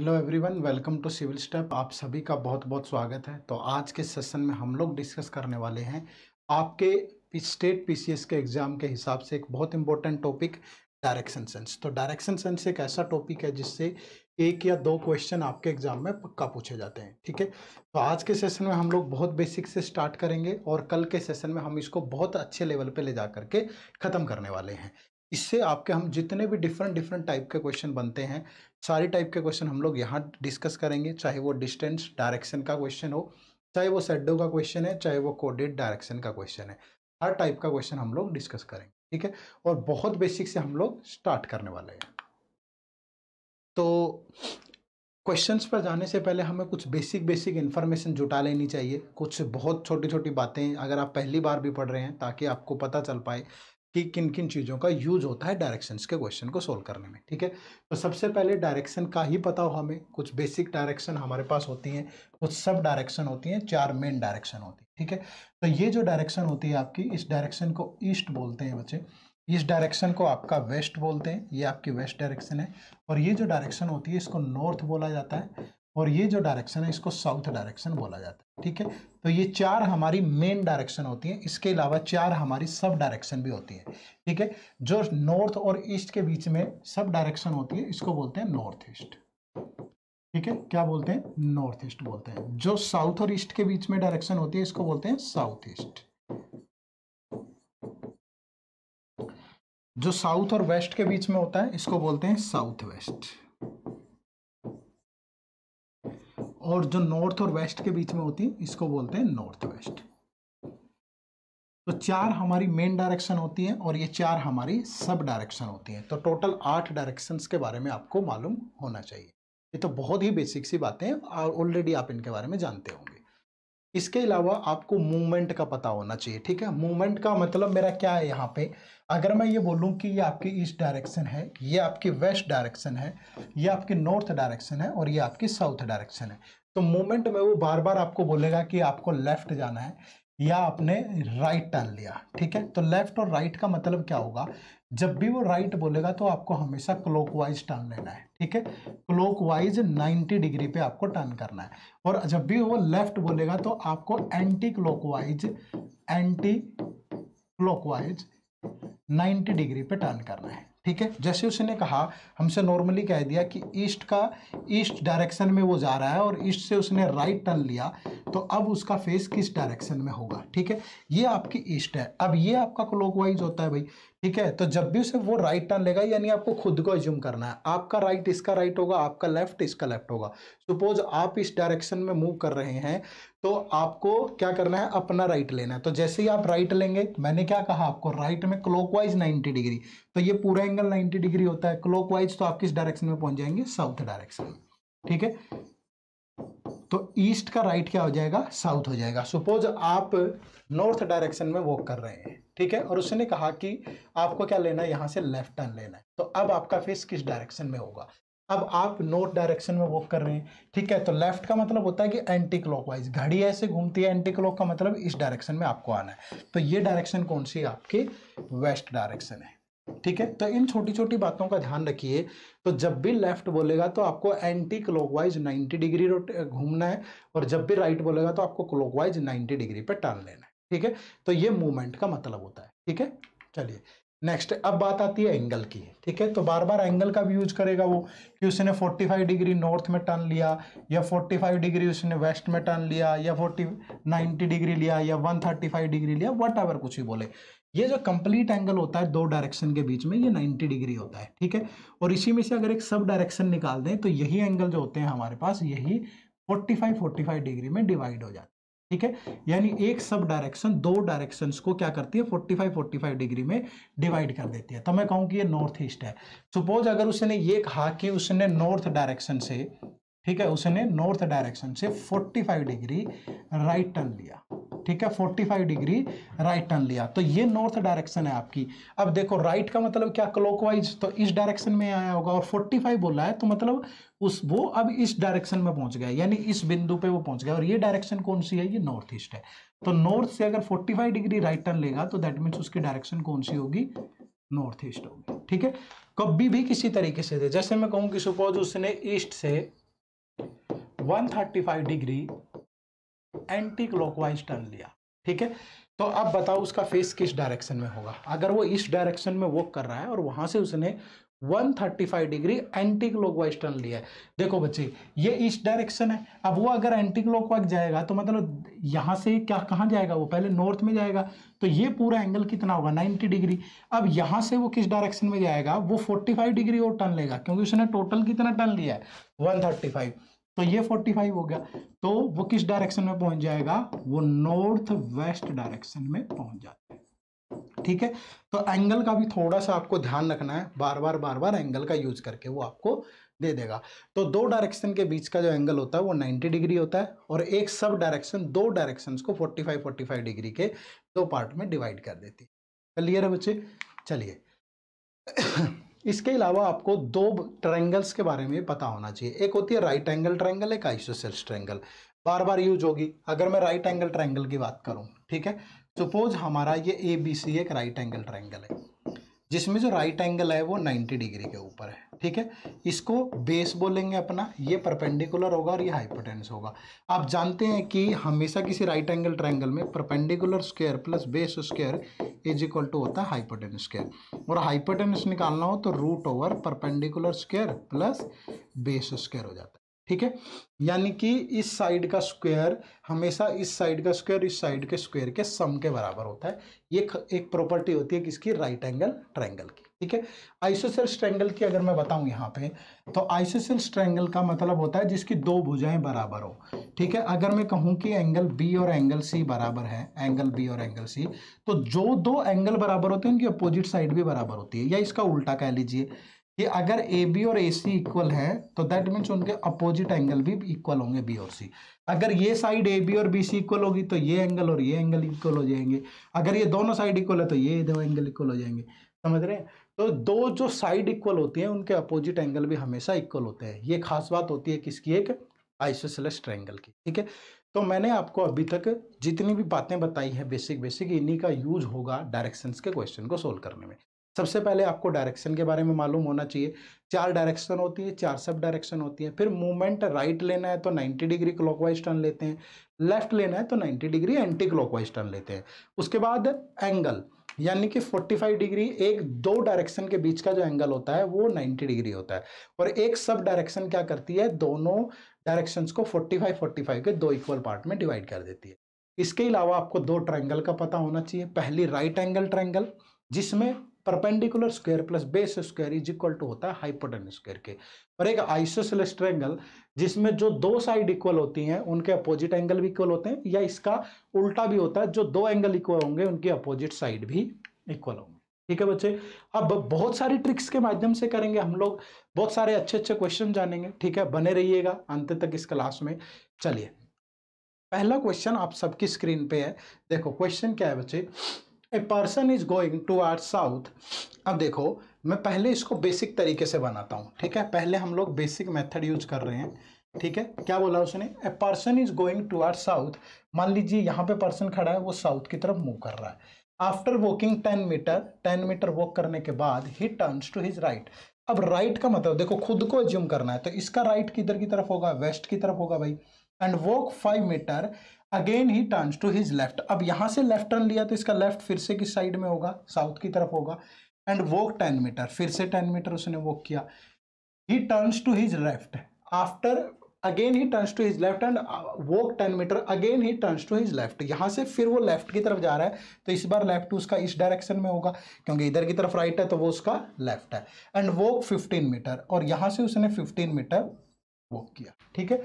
Hello everyone welcome to Civil Step आप सभी का बहुत बहुत स्वागत है तो आज के सेशन में हम लोग डिस्कस करने वाले हैं आपके स्टेट पीसीएस के एग्ज़ाम के हिसाब से एक बहुत इंपॉर्टेंट टॉपिक डायरेक्शन सेंस तो डायरेक्शन सेंस एक ऐसा टॉपिक है जिससे एक या दो क्वेश्चन आपके एग्जाम में पक्का पूछे जाते हैं ठीक है तो आज के सेशन में हम लोग बहुत बेसिक से स्टार्ट करेंगे और कल के सेशन में हम इसको बहुत अच्छे लेवल पर ले जा करके ख़त्म करने वाले हैं इससे आपके हम जितने भी डिफरेंट डिफरेंट टाइप के क्वेश्चन बनते हैं सारे टाइप के क्वेश्चन हम लोग यहाँ डिस्कस करेंगे चाहे वो डिस्टेंस डायरेक्शन का क्वेश्चन हो चाहे वो सेडो का क्वेश्चन है चाहे वो कोडेड डायरेक्शन का क्वेश्चन है हर टाइप का क्वेश्चन हम लोग डिस्कस करेंगे ठीक है और बहुत बेसिक से हम लोग स्टार्ट करने वाले हैं तो क्वेश्चंस पर जाने से पहले हमें कुछ बेसिक बेसिक इन्फॉर्मेशन जुटा लेनी चाहिए कुछ बहुत छोटी छोटी बातें अगर आप पहली बार भी पढ़ रहे हैं ताकि आपको पता चल पाए कि किन किन चीज़ों का यूज होता है डायरेक्शंस के क्वेश्चन को सोल्व करने में ठीक है तो सबसे पहले डायरेक्शन का ही पता हो हमें कुछ बेसिक डायरेक्शन हमारे पास होती हैं कुछ सब डायरेक्शन होती हैं चार मेन डायरेक्शन होती है ठीक है तो ये जो डायरेक्शन होती है आपकी इस डायरेक्शन को ईस्ट बोलते हैं बच्चे इस डायरेक्शन को आपका वेस्ट बोलते हैं ये आपकी वेस्ट डायरेक्शन है और ये जो डायरेक्शन होती है इसको नॉर्थ बोला जाता है और ये जो डायरेक्शन है इसको साउथ डायरेक्शन बोला जाता है ठीक है तो ये चार हमारी मेन डायरेक्शन होती है इसके अलावा चार हमारी सब डायरेक्शन भी होती है ठीक है जो नॉर्थ और ईस्ट के बीच में सब डायरेक्शन होती है इसको बोलते हैं नॉर्थ ईस्ट ठीक है क्या बोलते हैं नॉर्थ ईस्ट बोलते हैं जो साउथ और ईस्ट के बीच में डायरेक्शन होती है इसको बोलते हैं साउथ ईस्ट जो साउथ और वेस्ट के बीच में होता है इसको बोलते हैं साउथ वेस्ट और जो नॉर्थ और वेस्ट के बीच में होती है इसको बोलते हैं नॉर्थ वेस्ट तो चार हमारी मेन डायरेक्शन होती है और ये चार हमारी सब डायरेक्शन होती हैं तो टोटल आठ डायरेक्शंस के बारे में आपको मालूम होना चाहिए ये तो बहुत ही बेसिक सी बातें और ऑलरेडी आप इनके बारे में जानते होंगे इसके अलावा आपको मूवमेंट का पता होना चाहिए ठीक है मूवमेंट का मतलब मेरा क्या है यहाँ पे अगर मैं ये बोलूँ कि ये आपकी ईस्ट डायरेक्शन है ये आपकी वेस्ट डायरेक्शन है ये आपकी नॉर्थ डायरेक्शन है और ये आपकी साउथ डायरेक्शन है तो मूवमेंट में वो बार बार आपको बोलेगा कि आपको लेफ्ट जाना है या आपने राइट टर्न लिया ठीक है तो लेफ्ट और राइट का मतलब क्या होगा जब भी वो राइट बोलेगा तो आपको हमेशा क्लॉकवाइज टर्न लेना है ठीक है क्लॉकवाइज 90 डिग्री पे आपको टर्न करना है और जब भी वो लेफ्ट बोलेगा तो आपको anticlockwise anticlockwise 90 degree पे टर्न करना है ठीक है जैसे उसने कहा हमसे नॉर्मली कह दिया कि ईस्ट का ईस्ट डायरेक्शन में वो जा रहा है और ईस्ट से उसने राइट टर्न लिया तो अब उसका फेस किस डायरेक्शन में होगा ठीक है ये आपकी ईस्ट है अब ये आपका क्लॉकवाइज होता है भाई ठीक है तो जब भी उसे वो राइट टर्न लेगा यानी आपको खुद को एज्यूम करना है आपका राइट इसका राइट होगा आपका लेफ्ट इसका लेफ्ट होगा सपोज आप इस डायरेक्शन में मूव कर रहे हैं तो आपको क्या करना है अपना राइट लेना है तो जैसे ही आप राइट लेंगे मैंने क्या कहा आपको राइट में क्लॉकवाइज 90 डिग्री तो ये पूरा एंगल नाइन्टी डिग्री होता है क्लॉकवाइज तो आप किस डायरेक्शन में पहुंच जाएंगे साउथ डायरेक्शन में ठीक है तो ईस्ट का राइट right क्या हो जाएगा साउथ हो जाएगा सपोज आप नॉर्थ डायरेक्शन में वॉक कर रहे हैं ठीक है और उसने कहा कि आपको क्या लेना है यहाँ से लेफ्ट टर्न लेना है तो अब आपका फेस किस डायरेक्शन में होगा अब आप नॉर्थ डायरेक्शन में वॉक कर रहे हैं ठीक है तो लेफ्ट का मतलब होता है कि एंटी क्लॉक घड़ी ऐसे घूमती है एंटी क्लॉक का मतलब इस डायरेक्शन में आपको आना है तो ये डायरेक्शन कौन सी आपकी वेस्ट डायरेक्शन है ठीक है तो इन छोटी छोटी बातों का ध्यान रखिए तो जब भी लेफ्ट बोलेगा तो आपको एंटी क्लॉकवाइज 90 डिग्री घूमना है और जब भी राइट बोलेगा तो आपको क्लॉकवाइज 90 डिग्री पर टर्न लेना है ठीक है तो ये मूवमेंट का मतलब होता है ठीक है चलिए नेक्स्ट अब बात आती है एंगल की ठीक है तो बार बार एंगल का भी यूज करेगा वो कि उसने 45 डिग्री नॉर्थ में टर्न लिया या 45 डिग्री उसने वेस्ट में टर्न लिया या 40 90 डिग्री लिया या 135 डिग्री लिया वट कुछ भी बोले ये जो कंप्लीट एंगल होता है दो डायरेक्शन के बीच में ये 90 डिग्री होता है ठीक है और इसी में से अगर एक सब डायरेक्शन निकाल दें तो यही एंगल जो होते हैं हमारे पास यही 45 45 डिग्री में डिवाइड हो जाते हैं ठीक है यानी एक सब डायरेक्शन दो डायरेक्शंस को क्या करती है 45 45 डिग्री में डिवाइड कर देती है तो मैं कहूँ कि ये नॉर्थ ईस्ट है सपोज अगर उसने ये कहा कि उसने नॉर्थ डायरेक्शन से ठीक है उसने नॉर्थ डायरेक्शन से फोर्टी डिग्री राइट टर्न लिया ठीक है 45 डिग्री राइट टर्न लिया तो ये नॉर्थ डायरेक्शन है आपकी अब देखो राइट का मतलब क्या क्लॉकवाइज तो इस डायरेक्शन में आया होगा और 45 बोला है तो मतलब उस वो अब इस डायरेक्शन में पहुंच गया यानी इस बिंदु पे वो पहुंच गया और ये डायरेक्शन कौन सी है ये नॉर्थ ईस्ट है तो नॉर्थ से अगर फोर्टी डिग्री राइट टर्न लेगा तो दैट मीन्स उसकी डायरेक्शन कौन सी होगी नॉर्थ ईस्ट होगी ठीक है कभी भी किसी तरीके से जैसे मैं कहूँ कि सपोज उसने ईस्ट से 135 डिग्री एंटी क्लॉकवाइज टर्न लिया ठीक है तो अब बताओ उसका फेस किस डायरेक्शन में होगा अगर वो इस डायरेक्शन में वॉक कर रहा है और वहां से उसने 135 डिग्री एंटी क्लॉकवाइज टर्न लिया है देखो बच्चे ये इस डायरेक्शन है अब वो अगर एंटी क्लॉकवाइज जाएगा तो मतलब यहां से क्या कहाँ जाएगा वो पहले नॉर्थ में जाएगा तो ये पूरा एंगल कितना होगा 90 डिग्री अब यहां से वो किस डायरेक्शन में जाएगा वो 45 डिग्री और टर्न लेगा क्योंकि उसने टोटल कितना टर्न लिया है वन तो ये 45 हो गया तो वो किस डायरेक्शन में पहुंच जाएगा वो नॉर्थ वेस्ट डायरेक्शन में पहुंच जाता है ठीक है तो एंगल का भी थोड़ा सा आपको ध्यान रखना है बार बार बार बार एंगल का यूज करके वो आपको दे देगा तो दो डायरेक्शन के बीच का जो एंगल होता है वो 90 डिग्री होता है और एक सब डायरेक्शन दो डायरेक्शन को 45 45 डिग्री के दो पार्ट में डिवाइड कर देती है क्लियर है बच्चे चलिए इसके अलावा आपको दो ट्रायंगल्स के बारे में पता होना चाहिए एक होती है राइट एंगल ट्रायंगल एक आइसोसेल्स ट्रायंगल बार बार यूज होगी अगर मैं राइट एंगल ट्रायंगल की बात करूं ठीक है सपोज हमारा ये ए बी सी एक राइट एंगल ट्रायंगल है जिसमें जो राइट एंगल है वो 90 डिग्री के ऊपर है ठीक है इसको बेस बोलेंगे अपना ये परपेंडिकुलर होगा और ये हाइपोटेंस होगा आप जानते हैं कि हमेशा किसी राइट एंगल ट्रायंगल में perpendicular square plus base square is equal to होता है हाइपोटेंस स्क्वायर और हाइपोटेंस निकालना हो तो root over perpendicular square plus base square हो जाता है ठीक है यानी कि इस साइड का स्क्वायर हमेशा इस साइड का स्क्वायर इस साइड के स्क्वायर के सम के बराबर होता है ये एक प्रॉपर्टी होती है किसकी राइट एंगल ट्रायंगल की ठीक है आइसोसेल ट्रायंगल की अगर मैं बताऊं यहाँ पे तो आइसोसेल ट्रायंगल का मतलब होता है जिसकी दो भुजाएं बराबर हो ठीक है अगर मैं कहूँ कि एंगल बी और एंगल सी बराबर है एंगल बी और एंगल सी तो जो दो एंगल बराबर होते हैं उनकी अपोजिट साइड भी बराबर होती है या इसका उल्टा कह लीजिए कि अगर ए बी और ए सी इक्वल है तो दैट मीन्स उनके अपोजिट एंगल भी इक्वल होंगे बी और सी अगर ये साइड ए बी और बी सी इक्वल होगी तो ये एंगल और ये एंगल इक्वल हो जाएंगे अगर ये दोनों साइड इक्वल है तो ये दो एंगल इक्वल हो जाएंगे समझ रहे हैं तो दो जो साइड इक्वल होती हैं उनके अपोजिट एंगल भी हमेशा इक्वल होते हैं ये खास बात होती है किसकी एक आइसोसेलेस ट्रायंगल की ठीक है तो मैंने आपको अभी तक जितनी भी बातें बताई हैं बेसिक बेसिक इन्हीं का यूज होगा डायरेक्शंस के क्वेश्चन को सोल्व करने में सबसे पहले आपको डायरेक्शन के बारे में मालूम होना चाहिए चार डायरेक्शन होती है चार सब डायरेक्शन होती है फिर मूवमेंट राइट लेना है तो 90 डिग्री क्लॉकवाइज टर्न लेते हैं लेफ्ट लेना है तो 90 डिग्री एंटी क्लॉकवाइज टर्न लेते हैं उसके बाद एंगल यानी कि 45 डिग्री एक दो डायरेक्शन के बीच का जो एंगल होता है वो 90 डिग्री होता है और एक सब डायरेक्शन क्या करती है दोनों डायरेक्शंस को 45 45 के दो इक्वल पार्ट में डिवाइड कर देती है इसके अलावा आपको दो ट्रायंगल का पता होना चाहिए पहली राइट एंगल ट्रायंगल जिसमें perpendicular square plus base square is equal to होता है हाइपोटन स्क्वायर के और एक आइसोसेलेस ट्रेंगल जिसमें जो दो साइड इक्वल होती हैं उनके अपोजिट एंगल भी इक्वल होते हैं या इसका उल्टा भी होता है जो दो एंगल इक्वल होंगे उनके अपोजिट साइड भी इक्वल होंगे ठीक है बच्चे अब बहुत सारी ट्रिक्स के माध्यम से करेंगे हम लोग बहुत सारे अच्छे अच्छे क्वेश्चन जानेंगे ठीक है बने रहिएगा अंत तक इस क्लास में चलिए पहला क्वेश्चन आप सबकी स्क्रीन पे है देखो क्वेश्चन क्या है बच्चे a person is going towards south अब देखो मैं पहले इसको बेसिक तरीके से बनाता हूँ ठीक है पहले हम लोग बेसिक मेथड यूज कर रहे हैं ठीक है क्या बोला उसने a person is going towards south मान लीजिए यहाँ पे पर्सन खड़ा है वो साउथ की तरफ मूव कर रहा है after walking ten meter ten meter walk करने के बाद he turns to his right अब राइट right का मतलब देखो खुद को एज्यूम करना है तो इसका राइट right किधर की तरफ होगा वेस्ट की तरफ होगा भाई and walk five meter again he turns to his left अब यहाँ से लेफ्ट टर्न लिया तो इसका लेफ्ट फिर से किस साइड में होगा साउथ की तरफ होगा एंड वॉक टेन मीटर फिर से टेन मीटर उसने वॉक किया he turns to his left after again he turns to his left and walk ten meter again he turns to his left यहाँ से फिर वो लेफ्ट की तरफ जा रहा है तो इस बार लेफ्ट उसका इस डायरेक्शन में होगा क्योंकि इधर की तरफ राइट है तो वो उसका लेफ्ट है एंड वॉक फिफ्टीन मीटर और यहाँ से उसने फिफ्टीन मीटर वॉक किया ठीक है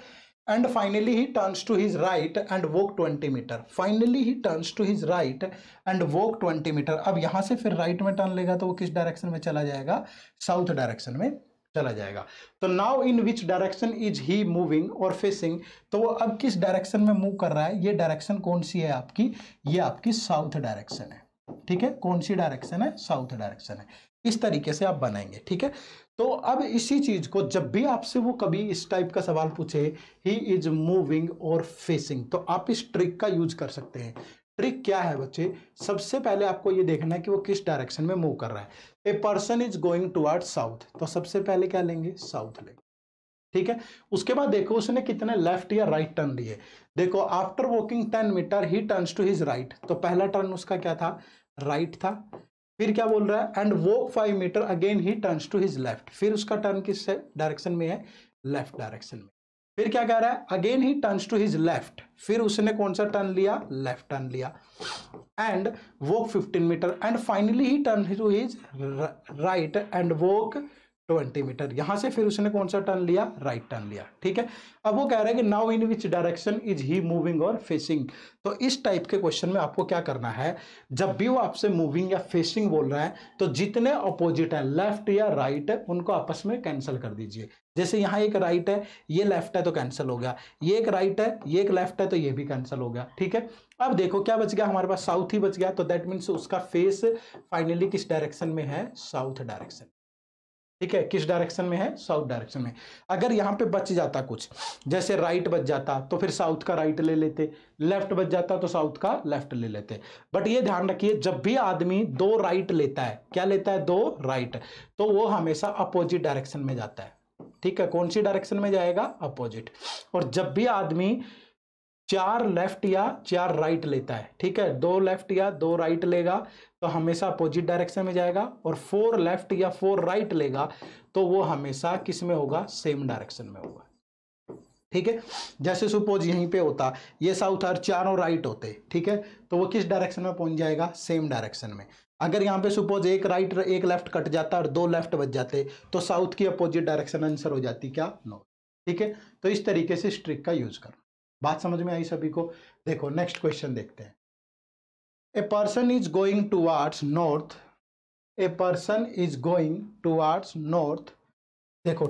and finally he turns to his right and walk twenty meter finally he turns to his right and walk twenty meter अब यहाँ से फिर right में टर्न लेगा तो वो किस डायरेक्शन में चला जाएगा साउथ डायरेक्शन में चला जाएगा तो now in which direction is he moving और फेसिंग तो वो अब किस डायरेक्शन में मूव कर रहा है ये डायरेक्शन कौन सी है आपकी ये आपकी साउथ डायरेक्शन है ठीक है कौन सी डायरेक्शन है साउथ डायरेक्शन है इस तरीके से आप बनाएंगे ठीक है तो अब इसी चीज को जब भी आपसे वो कभी इस टाइप का सवाल पूछे ही इज मूविंग और फेसिंग तो आप इस ट्रिक का यूज कर सकते हैं ट्रिक क्या है बच्चे सबसे पहले आपको ये देखना है कि वो किस डायरेक्शन में मूव कर रहा है a person is going toward south तो सबसे पहले क्या लेंगे साउथ लेंगे ठीक है उसके बाद देखो उसने कितने लेफ्ट या राइट टर्न लिए देखो after walking ten meter he turn to his right तो पहला टर्न उसका क्या था राइट right था फिर क्या बोल रहा है and walk five meter again he turns to his left फिर उसका टर्न किस डायरेक्शन में है लेफ्ट डायरेक्शन में फिर क्या कह रहा है again he turns to his left फिर उसने कौन सा टर्न लिया लेफ्ट टर्न लिया and walk 15 meter and finally he turn to his right and walk twenty meter यहां से फिर उसने कौन सा टर्न लिया राइट right टर्न लिया ठीक है अब वो कह रहा है कि now in which direction is he moving और फेसिंग तो इस टाइप के क्वेश्चन में आपको क्या करना है जब भी वो आपसे मूविंग या फेसिंग बोल रहा है तो जितने अपोजिट है लेफ्ट या राइट right है उनको आपस में कैंसिल कर दीजिए जैसे यहाँ एक राइट right है ये लेफ्ट है तो कैंसिल हो गया ये एक राइट right है ये एक लेफ्ट है तो ये भी कैंसिल हो गया ठीक है अब देखो क्या बच गया हमारे पास साउथ ही बच गया तो दैट मीन्स उसका फेस फाइनली किस डायरेक्शन में है साउथ डायरेक्शन ठीक है किस डायरेक्शन में है साउथ डायरेक्शन में अगर यहाँ पे बच जाता कुछ जैसे राइट बच जाता तो फिर साउथ का राइट ले लेते लेफ्ट बच जाता तो साउथ का लेफ्ट ले लेते बट ये ध्यान रखिए जब भी आदमी दो राइट लेता है क्या लेता है दो राइट तो वो हमेशा अपोजिट डायरेक्शन में जाता है ठीक है कौन सी डायरेक्शन में जाएगा अपोजिट और जब भी आदमी चार लेफ्ट या चार राइट लेता है ठीक है दो लेफ्ट या दो राइट लेगा तो हमेशा अपोजिट डायरेक्शन में जाएगा और फोर लेफ्ट या फोर राइट लेगा तो वो हमेशा किस में होगा सेम डायरेक्शन में होगा ठीक है जैसे सुपोज यहीं पे होता ये साउथ और चारों राइट होते ठीक है तो वो किस डायरेक्शन में पहुंच जाएगा सेम डायरेक्शन में अगर यहाँ पे सुपोज एक राइट एक लेफ्ट कट जाता और दो लेफ्ट बच जाते तो साउथ की अपोजिट डायरेक्शन आंसर हो जाती क्या नो ठीक है तो इस तरीके से स्ट्रिक का यूज करना बात समझ में आई सभी को देखो नेक्स्ट क्वेश्चन देखते हैं a person is going towards north a person is going towards north देखो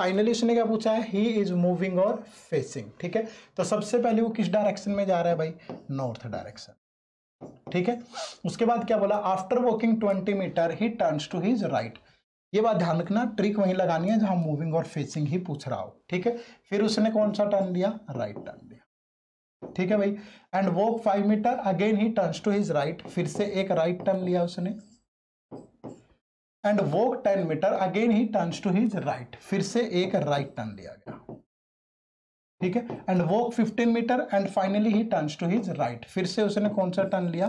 फाइनली उसने क्या पूछा है ही इज मूविंग और फेसिंग ठीक है तो सबसे पहले वो किस डायरेक्शन में जा रहा है भाई नॉर्थ डायरेक्शन ठीक है उसके बाद क्या बोला after walking twenty meter he turns to his right ये बात ध्यान रखना ट्रिक वहीं लगानी है जहां मूविंग और फेसिंग ही पूछ रहा हो ठीक है फिर उसने कौन सा टर्न लिया राइट टर्न लिया ठीक है भाई and walk five meter again he turns to his right फिर से एक राइट टर्न लिया उसने and walk ten meter again he turns to his right फिर से एक राइट टर्न लिया गया ठीक है and walk fifteen meter and finally he turns to his right फिर से उसने कौन सा टर्न लिया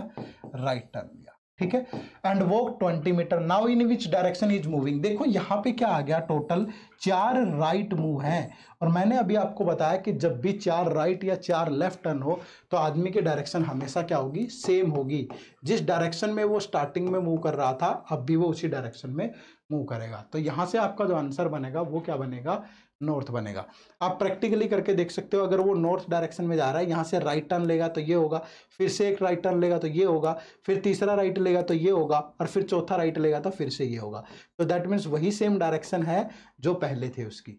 राइट टर्न लिया ठीक है एंड वो 20 meter now in which direction is moving देखो यहाँ पे क्या आ गया टोटल चार राइट मूव हैं और मैंने अभी आपको बताया कि जब भी चार राइट या चार लेफ्ट टर्न हो तो आदमी की डायरेक्शन हमेशा क्या होगी सेम होगी जिस डायरेक्शन में वो स्टार्टिंग में मूव कर रहा था अब भी वो उसी डायरेक्शन में मूव करेगा तो यहाँ से आपका जो आंसर बनेगा वो क्या बनेगा नॉर्थ बनेगा आप प्रैक्टिकली करके देख सकते हो अगर वो नॉर्थ डायरेक्शन में जा रहा है यहाँ से राइट टर्न लेगा तो ये होगा फिर से एक राइट टर्न लेगा तो ये होगा फिर तीसरा राइट लेगा तो ये होगा और फिर चौथा राइट लेगा तो फिर से ये होगा तो दैट मीन्स वही सेम डायरेक्शन है जो पहले थे उसकी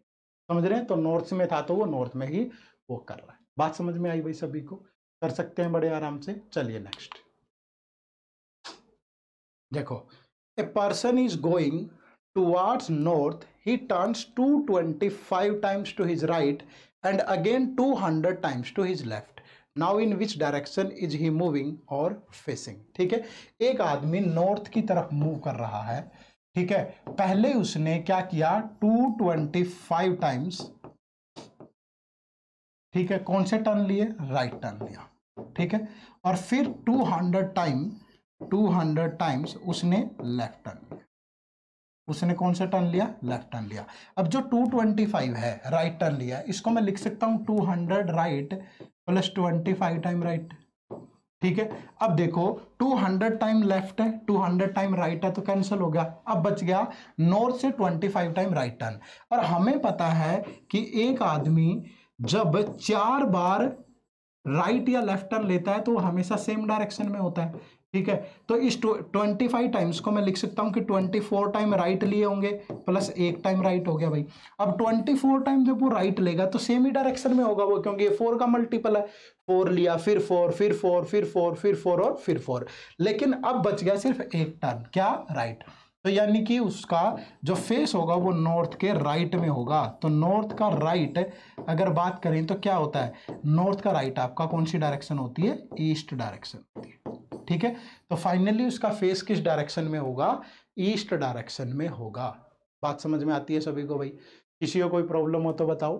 समझ रहे हैं तो नॉर्थ में था तो वो नॉर्थ में ही वो कर रहा है बात समझ में आई भाई सभी को कर सकते हैं बड़े आराम से चलिए नेक्स्ट देखो a person is going towards north he turns 225 times to his right and again 200 times to his left now in which direction is he moving और फेसिंग ठीक है एक आदमी नॉर्थ की तरफ मूव कर रहा है ठीक है पहले उसने क्या किया 225 टाइम्स ठीक है कौन से टर्न लिए राइट टर्न लिया ठीक है और फिर 200 टाइम 200 टाइम्स उसने लेफ्ट टर्न लिया उसने कौन सा टर्न लिया लेफ्ट टर्न लिया अब जो 225 है राइट टर्न लिया इसको मैं लिख सकता हूँ 200 राइट प्लस 25 टाइम राइट ठीक है अब देखो 200 टाइम लेफ्ट है 200 टाइम राइट है तो कैंसिल हो गया अब बच गया नॉर्थ से 25 टाइम राइट टर्न और हमें पता है कि एक आदमी जब चार बार राइट या लेफ्ट टर्न लेता है तो वो हमेशा सेम डायरेक्शन में होता है ठीक है तो इस ट्वेंटी फाइव टाइम्स को मैं लिख सकता हूँ कि ट्वेंटी फोर टाइम राइट लिए होंगे प्लस एक टाइम राइट हो गया भाई अब ट्वेंटी फोर टाइम जब वो राइट लेगा तो सेम ही डायरेक्शन में होगा वो क्योंकि ये फोर का मल्टीपल है फोर लिया फिर फोर फिर फोर फिर फोर फिर फोर और फिर फोर लेकिन अब बच गया सिर्फ एक टर्न क्या राइट तो यानी कि उसका जो फेस होगा वो नॉर्थ के राइट में होगा तो नॉर्थ का राइट अगर बात करें तो क्या होता है नॉर्थ का राइट आपका कौन सी डायरेक्शन होती है ईस्ट डायरेक्शन होती है ठीक है तो फाइनली उसका फेस किस डायरेक्शन में होगा ईस्ट डायरेक्शन में होगा बात समझ में आती है सभी को भाई किसी को कोई प्रॉब्लम हो तो बताओ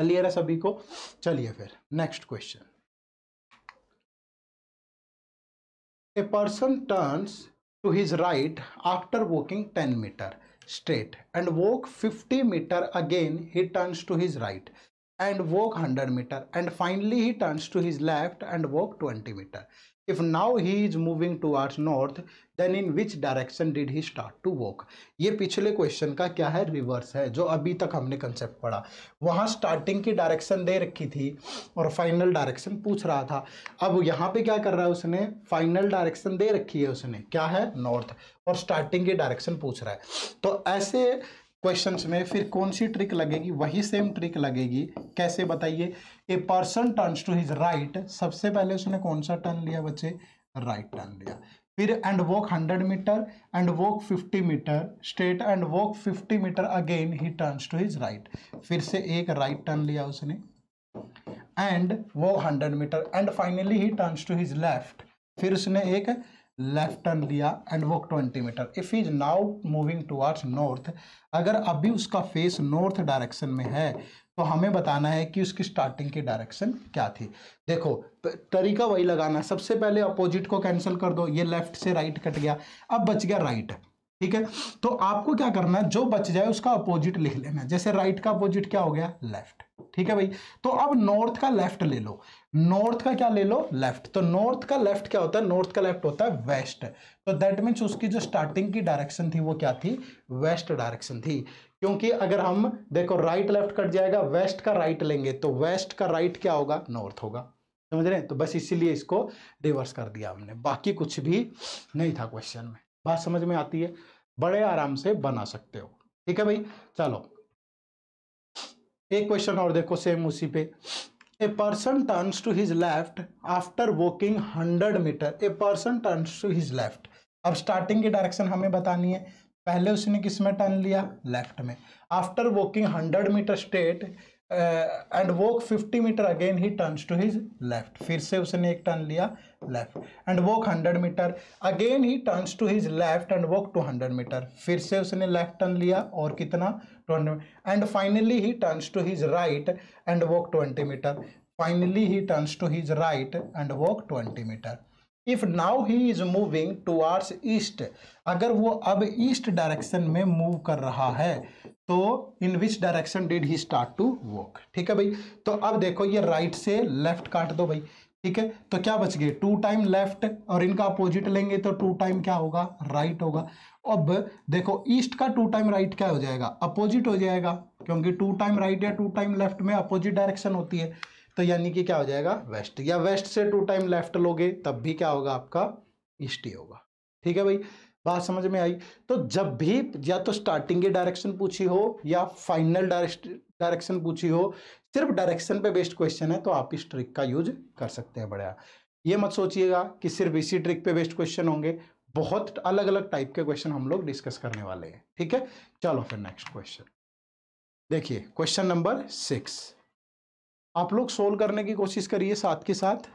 क्लियर है सभी को चलिए फिर next question a person turns to his right after walking ten meter straight and walk 50 meter again he turns to his right and walk 100 meter and finally he turns to his left and walk 20 meter if now he is moving towards north then in which direction did he start to walk ये पिछले question का क्या है reverse है जो अभी तक हमने कंसेप्ट पढ़ा वहाँ स्टार्टिंग की डायरेक्शन दे रखी थी और फाइनल डायरेक्शन पूछ रहा था अब यहाँ पे क्या कर रहा है उसने फाइनल डायरेक्शन दे रखी है उसने क्या है नॉर्थ और स्टार्टिंग की डायरेक्शन पूछ रहा है तो ऐसे क्वेश्चन में फिर कौन सी ट्रिक लगेगी वही सेम ट्रिक लगेगी कैसे बताइए a person turns to his right सबसे पहले उसने कौन सा टर्न लिया बच्चे राइट right टर्न लिया फिर and walk hundred meter and walk fifty meter straight and walk fifty meter again he turns to his right फिर से एक राइट right टर्न लिया उसने and walk hundred meter and finally he turns to his left फिर उसने एक left turn लिया and walk twenty meter if is now moving towards north अगर अभी उसका फेस नॉर्थ डायरेक्शन में है तो हमें बताना है कि उसकी स्टार्टिंग की डायरेक्शन क्या थी देखो तरीका वही लगाना सबसे पहले अपोजिट को कैंसिल कर दो ये लेफ्ट से राइट कट गया अब बच गया राइट ठीक है तो आपको क्या करना है जो बच जाए उसका अपोजिट लिख लेना जैसे राइट का अपोजिट क्या हो गया लेफ्ट ठीक है भाई तो अब नॉर्थ का लेफ्ट ले लो नॉर्थ का क्या ले लो लेफ्ट तो नॉर्थ का लेफ्ट क्या होता है नॉर्थ का लेफ्ट होता है वेस्ट तो दैट मीन्स उसकी जो स्टार्टिंग की डायरेक्शन थी वो क्या थी वेस्ट डायरेक्शन थी क्योंकि अगर हम देखो राइट लेफ्ट कट जाएगा वेस्ट का राइट लेंगे तो वेस्ट का राइट क्या होगा नॉर्थ होगा समझ रहे हैं तो बस इसीलिए इसको रिवर्स कर दिया हमने बाकी कुछ भी नहीं था क्वेश्चन में बात समझ में आती है बड़े आराम से बना सकते हो ठीक है भाई चलो एक क्वेश्चन और देखो सेम उसी पे A person turns to his left after walking 100 meter. A person turns to his left. अब स्टार्टिंग की डायरेक्शन हमें बतानी है पहले उसने किस में टर्न लिया लेफ्ट में after walking 100 meter straight and walk 50 meter again he turns to his left फिर से उसने एक टर्न लिया left and walk 100 meter again he turns to his left and walk 200 meter फिर से उसने लेफ्ट टर्न लिया और कितना 200 and finally he turns to his right and walk 20 meter finally he turns to his right and walk 20 meter if now he is moving towards east अगर वो अब east direction में मूव कर रहा है तो in which direction did he start to walk ठीक है भाई तो अब देखो ये राइट से लेफ्ट काट दो भाई ठीक है तो क्या बच गए टू टाइम लेफ्ट और इनका अपोजिट लेंगे तो टू टाइम क्या होगा राइट right होगा अब देखो ईस्ट का टू टाइम राइट क्या हो जाएगा अपोजिट हो जाएगा क्योंकि टू टाइम राइट या टू टाइम लेफ्ट में अपोजिट डायरेक्शन होती है तो यानी कि क्या हो जाएगा वेस्ट या वेस्ट से टू टाइम लेफ्ट लोगे तब भी क्या होगा आपका ईस्ट ही होगा ठीक है भाई बात समझ में आई तो जब भी या तो स्टार्टिंग की डायरेक्शन पूछी हो या फाइनल डायरेक्शन पूछी हो सिर्फ डायरेक्शन पे बेस्ड क्वेश्चन है तो आप इस ट्रिक का यूज कर सकते हैं बढ़िया ये मत सोचिएगा कि सिर्फ इसी ट्रिक पे बेस्ड क्वेश्चन होंगे बहुत अलग अलग टाइप के क्वेश्चन हम लोग डिस्कस करने वाले हैं ठीक है चलो फिर नेक्स्ट क्वेश्चन देखिए क्वेश्चन नंबर सिक्स आप लोग सोल्व करने की कोशिश करिए साथ के साथ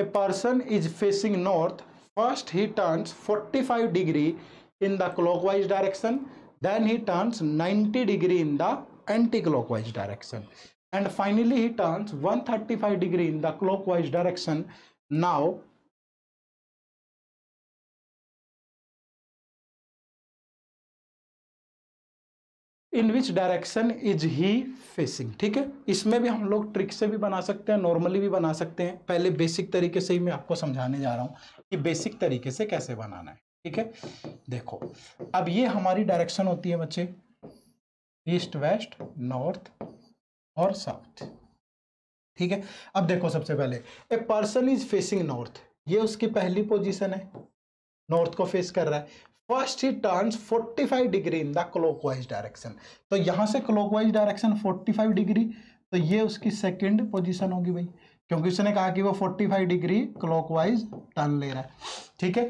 a person is facing north, first he turns 45 degree in the clockwise direction, then he turns 90 degree in the anti-clockwise direction. And finally he turns 135 degree in the clockwise direction. Now in which direction is he facing ठीक है इसमें भी हम लोग trick से भी बना सकते हैं नॉर्मली भी बना सकते हैं पहले बेसिक तरीके से ही मैं आपको समझाने जा रहा हूँ कि बेसिक तरीके से कैसे बनाना है ठीक है देखो अब ये हमारी डायरेक्शन होती है बच्चे ईस्ट वेस्ट नॉर्थ और साउथ ठीक है अब देखो सबसे पहले a person is facing north ये उसकी पहली पोजिशन है नॉर्थ को फेस कर रहा है first he turns 45 degree in the clockwise direction तो यहाँ से क्लॉकवाइज डायरेक्शन 45 डिग्री तो ये उसकी सेकंड पोजीशन होगी भाई क्योंकि उसने कहा कि वो 45 डिग्री क्लॉकवाइज टर्न ले रहा है ठीक है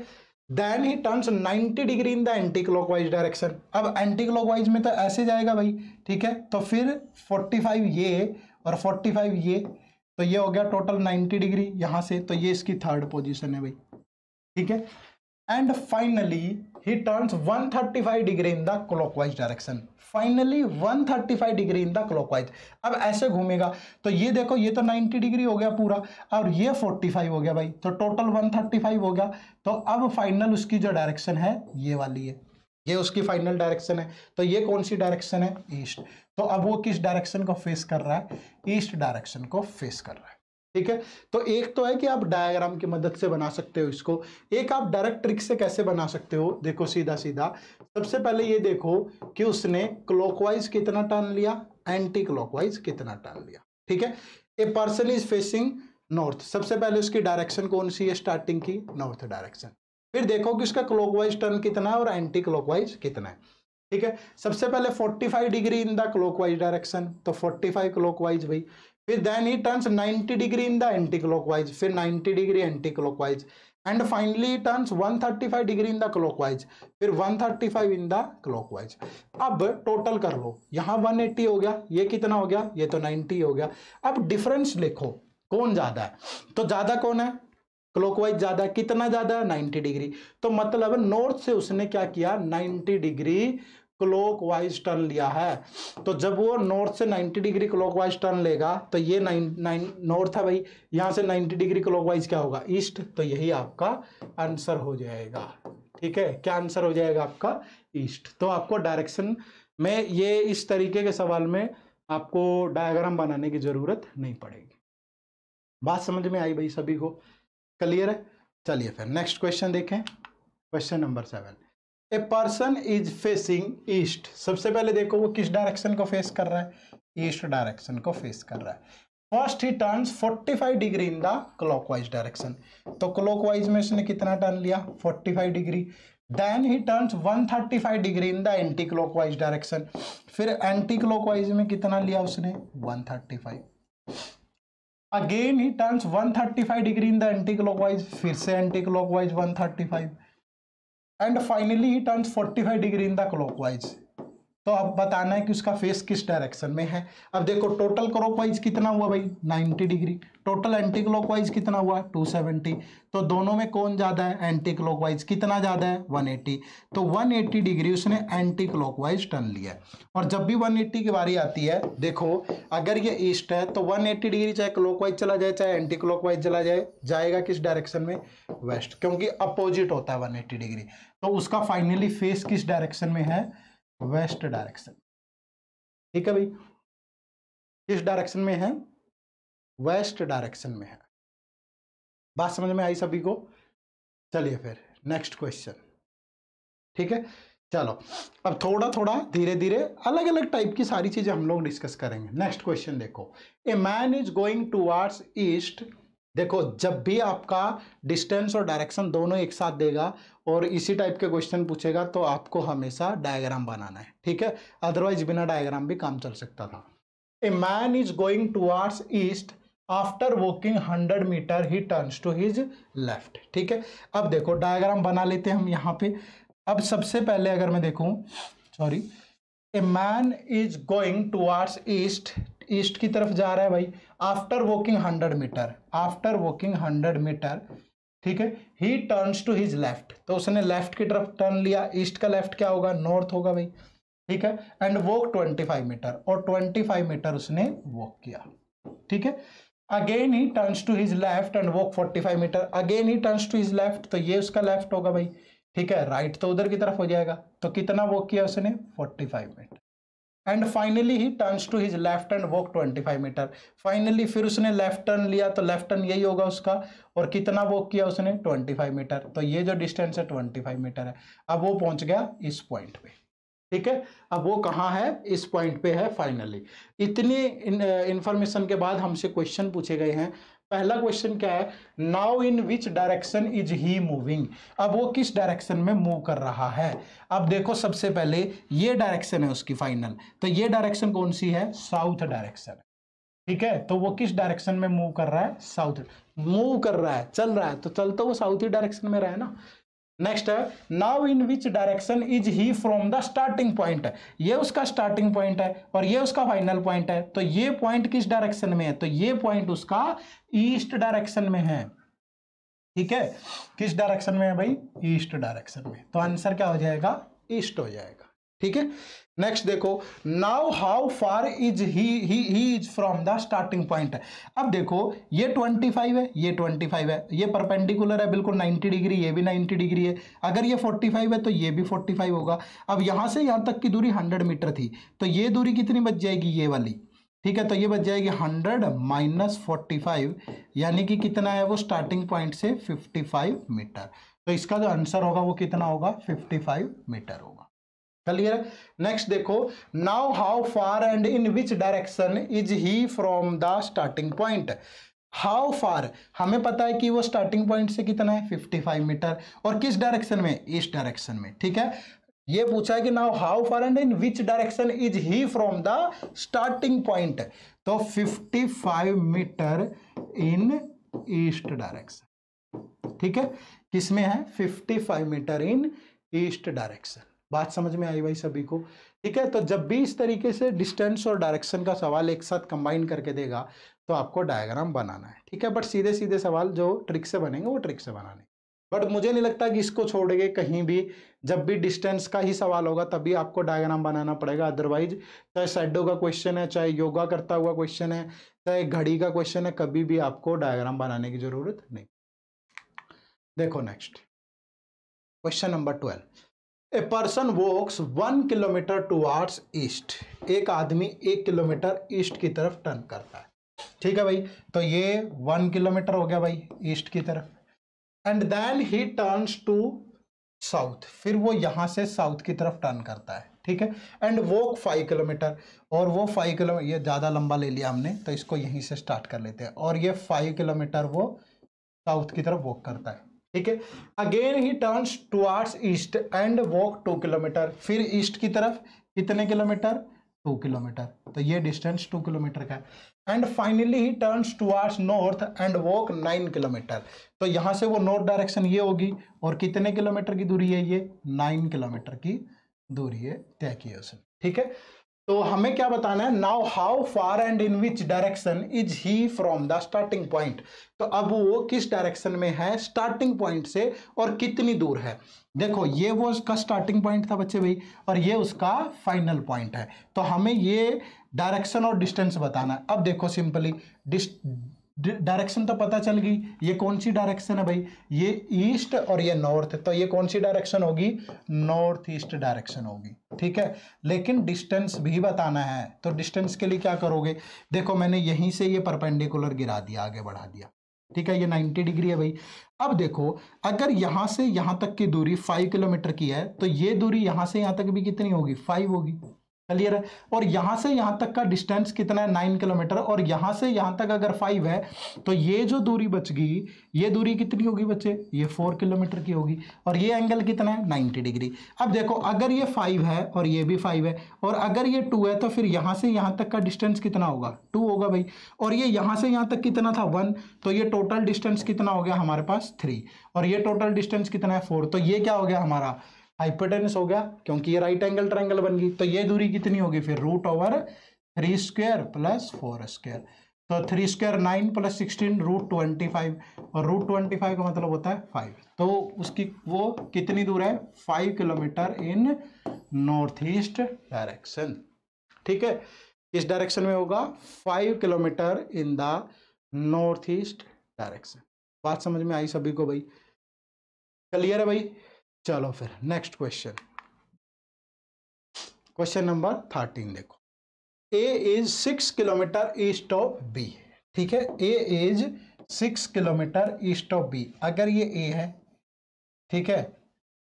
then he turns 90 degree in the anti clockwise direction अब एंटी क्लॉकवाइज में तो ऐसे जाएगा भाई ठीक है तो फिर फाइव ये और फाइव ये तो ये हो गया टोटल नाइन्टी डिग्री यहाँ से तो ये इसकी थर्ड पोजिशन है भाई ठीक है and finally he turns 135 degree in the clockwise direction finally 135 degree in the wise अब ऐसे घूमेगा तो ये देखो ये तो 90 डिग्री हो गया पूरा और ये 45 हो गया भाई तो टोटल 135 हो गया तो अब फाइनल उसकी जो डायरेक्शन है ये वाली है ये उसकी फाइनल डायरेक्शन है तो ये कौन सी डायरेक्शन है ईस्ट तो अब वो किस डायरेक्शन को फेस कर रहा है ईस्ट डायरेक्शन को फेस कर रहा है ठीक है तो एक तो है कि आप डायग्राम की मदद से बना सकते हो इसको एक आप डायरेक्ट ट्रिक से कैसे बना सकते हो देखो सीधा सीधा सबसे पहले ये देखो कि उसने क्लॉकवाइज कितना टर्न लिया एंटी क्लॉकवाइज कितना टर्न लिया ठीक है a person is facing north सबसे पहले उसकी डायरेक्शन कौन सी है स्टार्टिंग की नॉर्थ डायरेक्शन फिर देखो कि उसका क्लॉकवाइज टर्न कितना है और एंटी क्लॉकवाइज कितना है ठीक है सबसे पहले 45 degree in the clockwise direction तो 45 क्लॉकवाइज भाई फिर then he turns 90 degree in the anti clockwise फिर 90 degree anti clockwise and finally turns 135 degree in the clockwise फिर 135 इन द क्लॉकवाइज अब टोटल कर लो यहां 180 हो गया ये कितना हो गया ये तो 90 हो गया अब डिफरेंस लिखो कौन ज़्यादा है तो ज़्यादा कौन है क्लॉकवाइज ज़्यादा कितना ज़्यादा 90 डिग्री तो मतलब नॉर्थ से उसने क्या किया 90 डिग्री क्लॉक वाइज टर्न लिया है तो जब वो नॉर्थ से 90 डिग्री क्लॉक वाइज टर्न लेगा तो ये नाइन नाइन नॉर्थ है भाई यहाँ से 90 डिग्री क्लॉक वाइज क्या होगा ईस्ट तो यही आपका आंसर हो जाएगा ठीक है क्या आंसर हो जाएगा आपका ईस्ट तो आपको डायरेक्शन में ये इस तरीके के सवाल में आपको डायग्राम बनाने की ज़रूरत नहीं पड़ेगी बात समझ में आई भाई सभी को क्लियर है चलिए फिर नेक्स्ट क्वेश्चन देखें question number seven a person is facing east सबसे पहले देखो वो किस डायरेक्शन को फेस कर रहा है ईस्ट डायरेक्शन को फेस कर रहा है first he turn 45 degree in the clockwise direction तो क्लॉकवाइज में इसने कितना टर्न लिया 45 degree then he turns 135 degree in the anti clockwise direction फिर एंटी क्लॉकवाइज में कितना लिया उसने 135 again he turns 135 degree in the anti clockwise फिर से anti clockwise 135 and finally it turns 45 degree in the clockwise तो अब बताना है कि उसका फेस किस डायरेक्शन में है अब देखो टोटल क्लॉकवाइज कितना हुआ भाई 90 डिग्री टोटल एंटी क्लॉकवाइज कितना हुआ 270 तो दोनों में कौन ज़्यादा है एंटी क्लॉकवाइज कितना ज़्यादा है 180 तो 180 डिग्री उसने एंटी क्लॉकवाइज टर्न लिया और जब भी 180 की बारी आती है देखो अगर ये ईस्ट है तो वन डिग्री चाहे क्लॉकवाइज चला जाए चाहे एंटी क्लॉकवाइज चला जाए जाएगा किस डायरेक्शन में वेस्ट क्योंकि अपोजिट होता है वन डिग्री तो उसका फाइनली फेस किस डायरेक्शन में है वेस्ट डायरेक्शन ठीक है भाई किस डायरेक्शन में है वेस्ट डायरेक्शन में है बात समझ में आई सभी को चलिए फिर नेक्स्ट क्वेश्चन ठीक है चलो अब थोड़ा थोड़ा धीरे धीरे अलग अलग टाइप की सारी चीजें हम लोग डिस्कस करेंगे नेक्स्ट क्वेश्चन देखो a man is going towards east देखो जब भी आपका डिस्टेंस और डायरेक्शन दोनों एक साथ देगा और इसी टाइप के क्वेश्चन पूछेगा तो आपको हमेशा डायग्राम बनाना है ठीक है अदरवाइज बिना डायग्राम भी काम चल सकता था a man is going towards east after walking hundred meter he turns to his left ठीक है अब देखो डायग्राम बना लेते हैं हम यहाँ पे अब सबसे पहले अगर मैं देखूँ sorry a man is going towards east east की तरफ जा रहा है भाई after walking hundred meter after walking hundred meter ठीक है he turns to his left तो उसने लेफ्ट की तरफ टर्न लिया ईस्ट का लेफ्ट क्या होगा नॉर्थ होगा भाई ठीक है and walk twenty five meter और ट्वेंटी फाइव मीटर उसने वॉक किया ठीक है again he turns to his left and walk forty five meter again he turns to his left तो ये उसका लेफ्ट होगा भाई ठीक है राइट right तो उधर की तरफ हो जाएगा तो कितना वॉक किया उसने forty five meter and finally he turns to his left and walk 25 meter finally फिर उसने लेफ्ट टर्न लिया तो लेफ्ट टर्न यही होगा उसका और कितना वॉक किया उसने 25 मीटर तो ये जो डिस्टेंस है 25 मीटर है अब वो पहुंच गया इस पॉइंट पे ठीक है अब वो कहाँ है इस पॉइंट पे है फाइनली इतनी इन्फॉर्मेशन के बाद हमसे क्वेश्चन पूछे गए हैं पहला क्वेश्चन क्या है now in which direction is he moving अब वो किस डायरेक्शन में मूव कर रहा है अब देखो सबसे पहले ये डायरेक्शन है उसकी फाइनल तो ये डायरेक्शन कौन सी है साउथ डायरेक्शन ठीक है तो वो किस डायरेक्शन में मूव कर रहा है साउथ मूव कर रहा है चल रहा है तो चल तो वो साउथ ही डायरेक्शन में रहा है ना next now in which direction is he from the starting point ये उसका स्टार्टिंग पॉइंट है और ये उसका फाइनल पॉइंट है तो ये पॉइंट किस डायरेक्शन में है तो ये पॉइंट उसका ईस्ट डायरेक्शन में है ठीक है किस डायरेक्शन में है भाई ईस्ट डायरेक्शन में तो आंसर क्या हो जाएगा ईस्ट हो जाएगा ठीक है नेक्स्ट देखो now how far is he he he is from the starting point अब देखो ये 25 है ये 25 है ये परपेंडिकुलर है बिल्कुल 90 डिग्री ये भी 90 डिग्री है अगर ये 45 है तो ये भी 45 होगा अब यहाँ से यहाँ तक की दूरी 100 मीटर थी तो ये दूरी कितनी बच जाएगी ये वाली ठीक है तो ये बच जाएगी 100 माइनस फोर्टी यानी कि कितना है वो स्टार्टिंग पॉइंट से फाइव मीटर तो इसका जो आंसर होगा वो कितना होगा फाइव मीटर होगा क्लियर नेक्स्ट देखो now how far and in which direction is he from the starting point how far हमें पता है कि वो स्टार्टिंग पॉइंट से कितना है 55 मीटर और किस डायरेक्शन में इस डायरेक्शन में ठीक है ये पूछा है कि now how far and in which direction is he from the starting point तो 55 मीटर इन ईस्ट डायरेक्शन ठीक है किसमें है 55 मीटर इन ईस्ट डायरेक्शन बात समझ में आई भाई सभी को ठीक है तो जब भी इस तरीके से डिस्टेंस और डायरेक्शन का सवाल एक साथ कंबाइन करके देगा तो आपको डायग्राम बनाना है ठीक है बट सीधे सीधे सवाल जो ट्रिक से बनेंगे वो ट्रिक से बनाने बट मुझे नहीं लगता कि इसको छोड़ के कहीं भी जब भी डिस्टेंस का ही सवाल होगा तभी आपको डायग्राम बनाना पड़ेगा अदरवाइज चाहे सैडो का क्वेश्चन है चाहे योगा करता हुआ क्वेश्चन है चाहे घड़ी का क्वेश्चन है कभी भी आपको डायग्राम बनाने की जरूरत नहीं देखो next question number twelve a person walks one kilometre towards east एक आदमी एक किलोमीटर ईस्ट की तरफ टर्न करता है ठीक है भाई तो ये वन किलोमीटर हो गया भाई ईस्ट की तरफ and then he turns to south फिर वो यहाँ से साउथ की तरफ टर्न करता है ठीक है एंड वॉक फाइव किलोमीटर और वो फाइव किलोमीटर ये ज़्यादा लंबा ले लिया हमने तो इसको यहीं से स्टार्ट कर लेते हैं और ये फाइव किलोमीटर वो साउथ की तरफ वॉक करता है ठीक है again he turns towards east and walk two kilometre फिर ईस्ट की तरफ कितने किलोमीटर टू किलोमीटर तो ये डिस्टेंस टू किलोमीटर का है and finally he turns towards north and walk nine kilometre तो यहाँ से वो नॉर्थ डायरेक्शन ये होगी और कितने किलोमीटर की दूरी है ये नाइन किलोमीटर की दूरी है तय की उसने ठीक है तो हमें क्या बताना है now how far and in which direction is he from the starting point तो अब वो किस डायरेक्शन में है स्टार्टिंग पॉइंट से और कितनी दूर है देखो ये वो उसका स्टार्टिंग पॉइंट था बच्चे भाई और ये उसका फाइनल पॉइंट है तो हमें ये डायरेक्शन और डिस्टेंस बताना है अब देखो सिंपली डायरेक्शन तो पता चल गई ये कौन सी डायरेक्शन है भाई ये ईस्ट और ये नॉर्थ तो ये कौन सी डायरेक्शन होगी नॉर्थ ईस्ट डायरेक्शन होगी ठीक है लेकिन डिस्टेंस भी बताना है तो डिस्टेंस के लिए क्या करोगे देखो मैंने यहीं से ये परपेंडिकुलर गिरा दिया आगे बढ़ा दिया ठीक है ये 90 डिग्री है भाई अब देखो अगर यहाँ से यहाँ तक की दूरी 5 किलोमीटर की है तो ये दूरी यहाँ से यहाँ तक भी कितनी होगी 5 होगी क्लियर है और यहाँ से यहाँ तक का डिस्टेंस कितना है नाइन किलोमीटर और यहाँ से यहाँ तक अगर फाइव है तो ये जो दूरी बच गई ये दूरी कितनी होगी बच्चे ये फोर किलोमीटर की होगी और ये एंगल कितना है नाइन्टी डिग्री अब देखो अगर ये फाइव है और ये भी फाइव है और अगर ये टू है तो फिर यहाँ से यहाँ तक का डिस्टेंस कितना होगा टू होगा भाई और ये यहाँ से यहाँ तक कितना था वन तो ये टोटल डिस्टेंस कितना हो गया हमारे पास थ्री और ये टोटल डिस्टेंस कितना है फोर तो ये क्या हो गया हमारा हाइपोटेनस हो गया क्योंकि ये राइट एंगल ट्राइंगल बन गई तो ये दूरी कितनी होगी फिर root over three square plus four square तो three square nine plus sixteen root twenty five और रूट ट्वेंटी फाइव का मतलब होता है फाइव तो उसकी वो कितनी दूर है five kilometre in north east direction ठीक है इस डायरेक्शन में होगा five kilometre in the north east direction बात समझ में आई सभी को भाई क्लियर है भाई चलो फिर next question question number thirteen देखो A is six kilometre east of B ठीक है A is six kilometre east of B अगर ये ए है ठीक है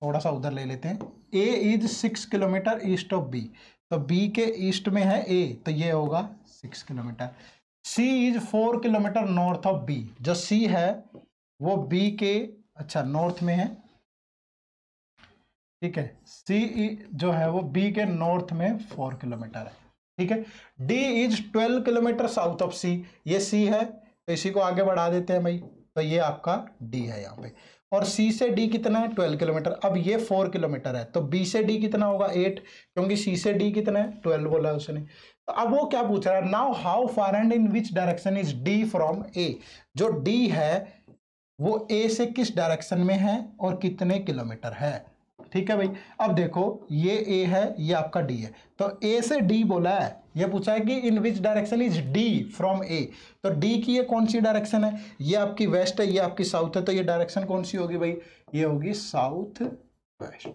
थोड़ा सा उधर ले लेते हैं A is six kilometre east of B तो बी के ईस्ट में है ए तो ये होगा six kilometre C is four kilometre north of B जो सी है वो बी के अच्छा नॉर्थ में है ठीक है सी e जो है वो बी के नॉर्थ में फोर किलोमीटर है ठीक है D is twelve kilometre south of C ये सी है तो इसी को आगे बढ़ा देते हैं भाई तो ये आपका डी है यहाँ पे और सी से डी कितना है ट्वेल्व किलोमीटर अब ये फोर किलोमीटर है तो बी से डी कितना होगा एट क्योंकि सी से डी कितना है ट्वेल्व बोला है उसने तो अब वो क्या पूछ रहा है now how far and in which direction is D from A जो डी है वो ए से किस डायरेक्शन में है और कितने किलोमीटर है ठीक है भाई अब देखो ये ए है ये आपका डी है तो ए से डी बोला है ये पूछा है कि in which direction is D from A तो डी की ये कौन सी डायरेक्शन है ये आपकी वेस्ट है ये आपकी साउथ है तो ये डायरेक्शन कौन सी होगी भाई ये होगी साउथ वेस्ट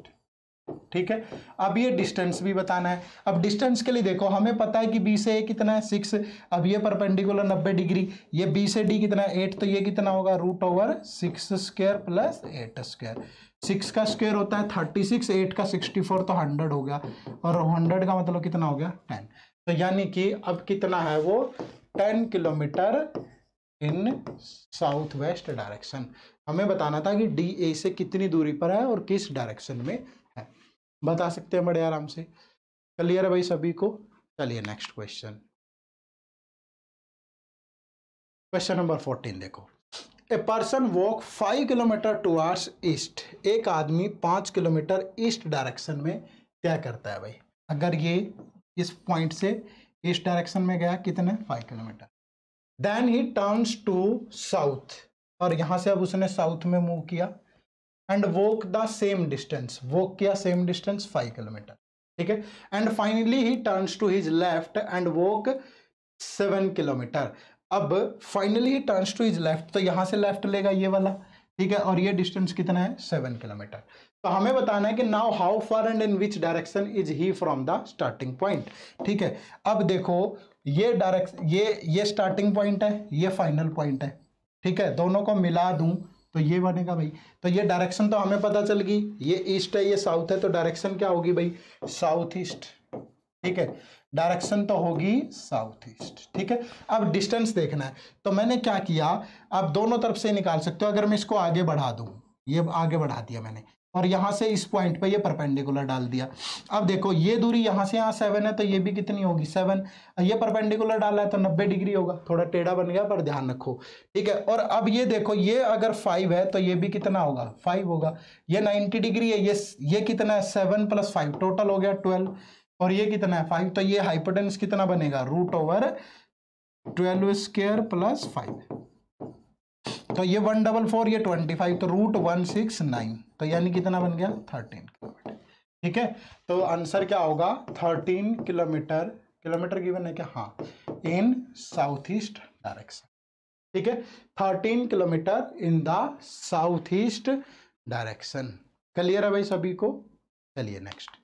ठीक है अब ये डिस्टेंस भी बताना है अब डिस्टेंस के लिए देखो हमें पता है कि बी से ए कितना है सिक्स अब ये परपेंडिकुलर नब्बे डिग्री ये बी से डी कितना है एट तो ये कितना होगा root over six square plus eight square six का स्क्वेयर होता है थर्टी सिक्स एट का सिक्सटी फोर तो हंड्रेड हो गया और हंड्रेड का मतलब कितना हो गया टेन तो यानी कि अब कितना है वो ten kilometre in south west direction हमें बताना था कि डी ए से कितनी दूरी पर है और किस डायरेक्शन में है बता सकते हैं बड़े आराम से क्लियर है भाई सभी को चलिए next question question number fourteen देखो a person walk five kilometre towards east एक आदमी पाँच किलोमीटर ईस्ट डायरेक्शन में तय करता है भाई अगर ये इस पॉइंट से ईस्ट डायरेक्शन में गया कितने five kilometre then he turns to south और यहाँ से अब उसने साउथ में मूव किया and walk the same distance walk किया सेम डिस्टेंस फाइव किलोमीटर ठीक है and finally he turns to his left and walk seven kilometre अब फाइनली ये टर्न्स टू इज लेफ्ट तो यहां से लेफ्ट लेगा ये वाला ठीक है और ये डिस्टेंस कितना है सेवन किलोमीटर तो हमें बताना है कि now how far and in which direction is he from the starting point ठीक है अब देखो ये डायरेक्शन ये ये स्टार्टिंग पॉइंट है ये फाइनल पॉइंट है ठीक है दोनों को मिला दूं तो ये बनेगा भाई तो ये डायरेक्शन तो हमें पता चल गई ये ईस्ट है ये साउथ है तो डायरेक्शन क्या होगी भाई साउथ ईस्ट ठीक है डायरेक्शन तो होगी साउथ ईस्ट ठीक है अब डिस्टेंस देखना है तो मैंने क्या किया आप दोनों तरफ से निकाल सकते हो अगर मैं इसको आगे बढ़ा दू ये आगे बढ़ा दिया मैंने और यहां से इस पॉइंट पे ये परपेंडिकुलर डाल दिया अब देखो ये दूरी यहां से यहां सेवन है तो ये भी कितनी होगी सेवन ये परपेंडिकुलर डाला है तो नब्बे डिग्री होगा थोड़ा टेढ़ा बन गया पर ध्यान रखो ठीक है और अब ये देखो ये अगर फाइव है तो ये भी कितना होगा फाइव होगा ये नाइनटी डिग्री है ये ये कितना है सेवन प्लस टोटल हो गया ट्वेल्व और ये कितना है फाइव तो ये हाइपोटेंस कितना बनेगा root over twelve square plus five तो ये वन डबल फोर ये ट्वेंटी फाइव तो रूट वन सिक्स नाइन तो यानी कितना बन गया थर्टीन किलोमीटर ठीक है तो आंसर क्या होगा थर्टीन किलोमीटर किलोमीटर गिवन है क्या हाँ इन साउथ ईस्ट डायरेक्शन ठीक है thirteen kilometre in the south east direction clear है भाई सभी को चलिए नेक्स्ट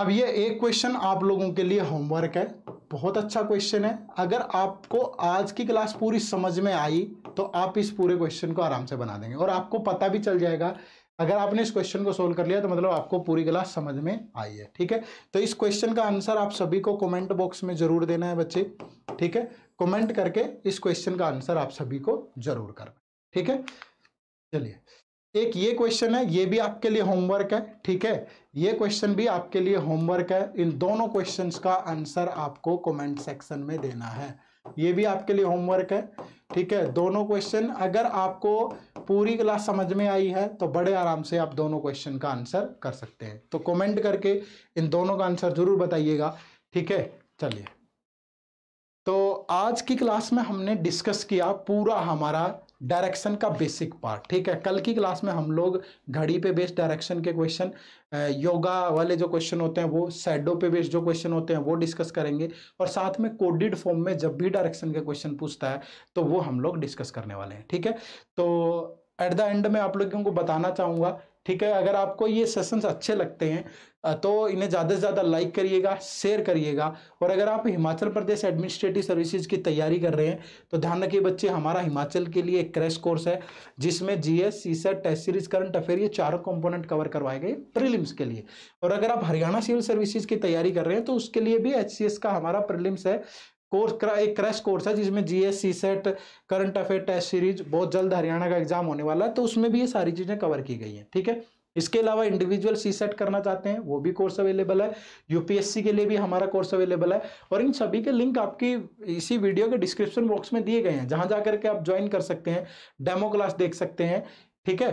अब ये एक क्वेश्चन आप लोगों के लिए होमवर्क है बहुत अच्छा क्वेश्चन है अगर आपको आज की क्लास पूरी समझ में आई तो आप इस पूरे क्वेश्चन को आराम से बना देंगे और आपको पता भी चल जाएगा अगर आपने इस क्वेश्चन को सोल्व कर लिया तो मतलब आपको पूरी क्लास समझ में आई है ठीक है तो इस क्वेश्चन का आंसर आप सभी को कमेंट बॉक्स में जरूर देना है बच्चे ठीक है कमेंट करके इस क्वेश्चन का आंसर आप सभी को जरूर करना ठीक है चलिए एक ये क्वेश्चन है ये भी आपके लिए होमवर्क है ठीक है ये क्वेश्चन भी आपके लिए होमवर्क है इन दोनों क्वेश्चंस का आंसर आपको कमेंट सेक्शन में देना है ये भी आपके लिए होमवर्क है ठीक है दोनों क्वेश्चन अगर आपको पूरी क्लास समझ में आई है तो बड़े आराम से आप दोनों क्वेश्चन का आंसर कर सकते हैं तो कमेंट करके इन दोनों का आंसर ज़रूर बताइएगा ठीक है चलिए तो आज की क्लास में हमने डिस्कस किया पूरा हमारा डायरेक्शन का बेसिक पार्ट ठीक है कल की क्लास में हम लोग घड़ी पे बेस्ड डायरेक्शन के क्वेश्चन योगा वाले जो क्वेश्चन होते हैं वो सैडो पे बेस्ड जो क्वेश्चन होते हैं वो डिस्कस करेंगे और साथ में कोडिड फॉर्म में जब भी डायरेक्शन के क्वेश्चन पूछता है तो वो हम लोग डिस्कस करने वाले हैं ठीक है तो एट द एंड में आप लोगों को बताना चाहूँगा ठीक है अगर आपको ये सेशंस अच्छे लगते हैं तो इन्हें ज़्यादा से ज़्यादा लाइक करिएगा शेयर करिएगा और अगर आप हिमाचल प्रदेश एडमिनिस्ट्रेटिव सर्विसेज की तैयारी कर रहे हैं तो ध्यान रखिए बच्चे हमारा हिमाचल के लिए एक क्रैश कोर्स है जिसमें G S CSAT test series current affair ये चारों कंपोनेंट कवर करवाए गए प्रिलिम्स के लिए और अगर आप हरियाणा सिविल सर्विसेज की तैयारी कर रहे हैं तो उसके लिए भी एच का हमारा प्रिलिम्स है कोर्स एक क्रैश कोर्स है जिसमें GSC CSAT current affair test series बहुत जल्द हरियाणा का एग्जाम होने वाला है तो उसमें भी ये सारी चीज़ें कवर की गई हैं ठीक है इसके अलावा इंडिविजुअल सी सेट करना चाहते हैं वो भी कोर्स अवेलेबल है यूपीएससी के लिए भी हमारा कोर्स अवेलेबल है और इन सभी के लिंक आपकी इसी वीडियो के डिस्क्रिप्शन बॉक्स में दिए गए हैं जहां जा करके आप ज्वाइन कर सकते हैं डेमो क्लास देख सकते हैं ठीक है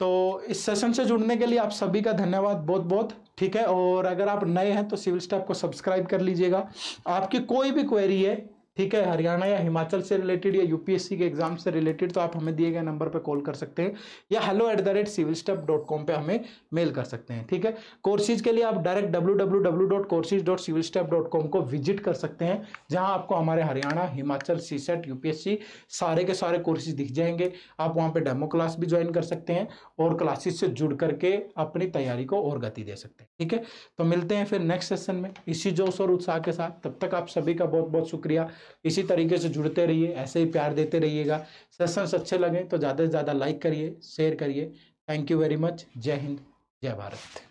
तो इस सेशन से जुड़ने के लिए आप सभी का धन्यवाद बहुत बहुत ठीक है और अगर आप नए हैं तो सिविल स्टाफ को सब्सक्राइब कर लीजिएगा आपकी कोई भी क्वेरी है ठीक है हरियाणा या हिमाचल से रिलेटेड या यूपीएससी के एग्जाम से रिलेटेड तो आप हमें दिए गए नंबर पर कॉल कर सकते हैं या hello at the rate civil step dot com पर हमें मेल कर सकते हैं ठीक है कोर्सेज के लिए आप direct W W W dot courses dot civil step dot com को विजिट कर सकते हैं जहाँ आपको हमारे Haryana Himachal CSAT UPSC सारे के सारे कोर्सेज दिख जाएंगे आप वहाँ पर डेमो क्लास भी ज्वाइन कर सकते हैं और क्लासेज से जुड़ करके अपनी तैयारी को और गति दे सकते हैं ठीक है तो मिलते हैं फिर नेक्स्ट सेशन में इसी जोश और उत्साह के साथ तब तक आप सभी का बहुत बहुत शुक्रिया इसी तरीके से जुड़ते रहिए ऐसे ही प्यार देते रहिएगा सेशंस अच्छे लगें तो ज़्यादा से ज़्यादा लाइक करिए शेयर करिए थैंक यू वेरी मच जय हिंद जय भारत